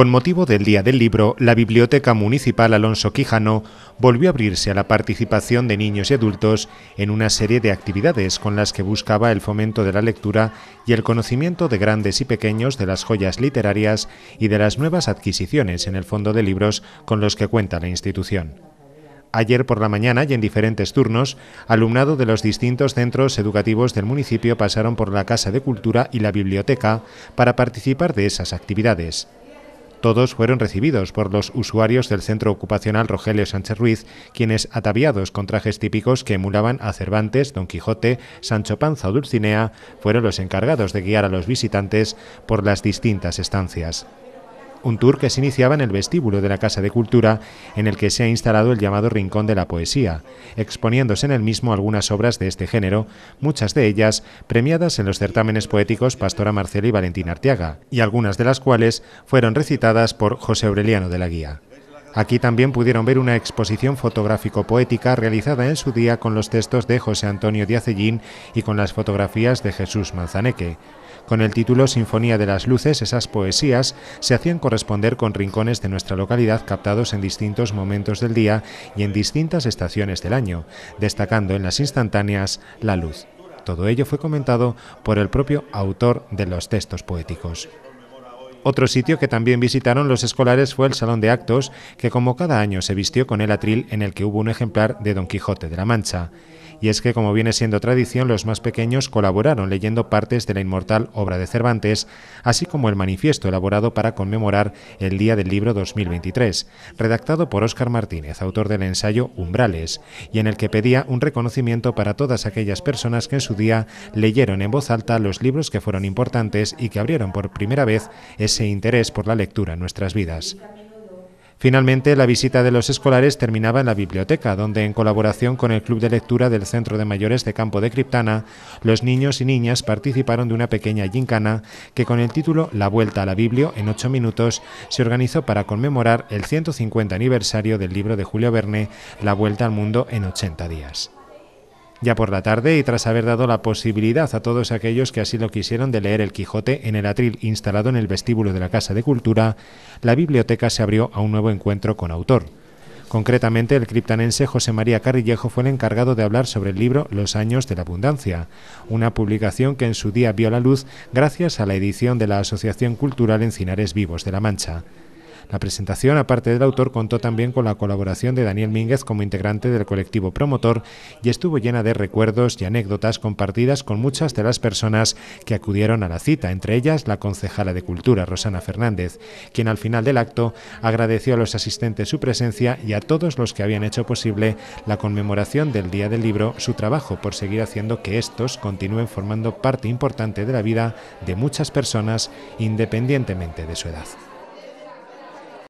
Con motivo del Día del Libro, la Biblioteca Municipal Alonso Quijano volvió a abrirse a la participación de niños y adultos en una serie de actividades con las que buscaba el fomento de la lectura y el conocimiento de grandes y pequeños de las joyas literarias y de las nuevas adquisiciones en el fondo de libros con los que cuenta la institución. Ayer por la mañana y en diferentes turnos, alumnado de los distintos centros educativos del municipio pasaron por la Casa de Cultura y la Biblioteca para participar de esas actividades. Todos fueron recibidos por los usuarios del centro ocupacional Rogelio Sánchez Ruiz, quienes, ataviados con trajes típicos que emulaban a Cervantes, Don Quijote, Sancho Panza o Dulcinea, fueron los encargados de guiar a los visitantes por las distintas estancias un tour que se iniciaba en el vestíbulo de la Casa de Cultura, en el que se ha instalado el llamado Rincón de la Poesía, exponiéndose en el mismo algunas obras de este género, muchas de ellas premiadas en los certámenes poéticos Pastora Marcela y Valentín Arteaga, y algunas de las cuales fueron recitadas por José Aureliano de la Guía. Aquí también pudieron ver una exposición fotográfico-poética realizada en su día con los textos de José Antonio Diacellín y con las fotografías de Jesús Manzaneque. Con el título Sinfonía de las Luces, esas poesías se hacían corresponder con rincones de nuestra localidad captados en distintos momentos del día y en distintas estaciones del año, destacando en las instantáneas la luz. Todo ello fue comentado por el propio autor de los textos poéticos. Otro sitio que también visitaron los escolares fue el Salón de Actos, que como cada año se vistió con el atril en el que hubo un ejemplar de Don Quijote de la Mancha. Y es que, como viene siendo tradición, los más pequeños colaboraron leyendo partes de la inmortal obra de Cervantes, así como el manifiesto elaborado para conmemorar el Día del Libro 2023, redactado por Óscar Martínez, autor del ensayo Umbrales, y en el que pedía un reconocimiento para todas aquellas personas que en su día leyeron en voz alta los libros que fueron importantes y que abrieron por primera vez ese interés por la lectura en nuestras vidas. Finalmente, la visita de los escolares terminaba en la biblioteca, donde, en colaboración con el Club de Lectura del Centro de Mayores de Campo de Criptana, los niños y niñas participaron de una pequeña gincana que, con el título La Vuelta a la Biblio en ocho minutos, se organizó para conmemorar el 150 aniversario del libro de Julio Verne, La Vuelta al Mundo en 80 días. Ya por la tarde, y tras haber dado la posibilidad a todos aquellos que así lo quisieron de leer el Quijote en el atril instalado en el vestíbulo de la Casa de Cultura, la biblioteca se abrió a un nuevo encuentro con autor. Concretamente, el criptanense José María Carrillejo fue el encargado de hablar sobre el libro Los años de la abundancia, una publicación que en su día vio la luz gracias a la edición de la Asociación Cultural Encinares Vivos de la Mancha. La presentación, aparte del autor, contó también con la colaboración de Daniel Mínguez como integrante del colectivo promotor y estuvo llena de recuerdos y anécdotas compartidas con muchas de las personas que acudieron a la cita, entre ellas la concejala de Cultura, Rosana Fernández, quien al final del acto agradeció a los asistentes su presencia y a todos los que habían hecho posible la conmemoración del Día del Libro, su trabajo por seguir haciendo que estos continúen formando parte importante de la vida de muchas personas independientemente de su edad.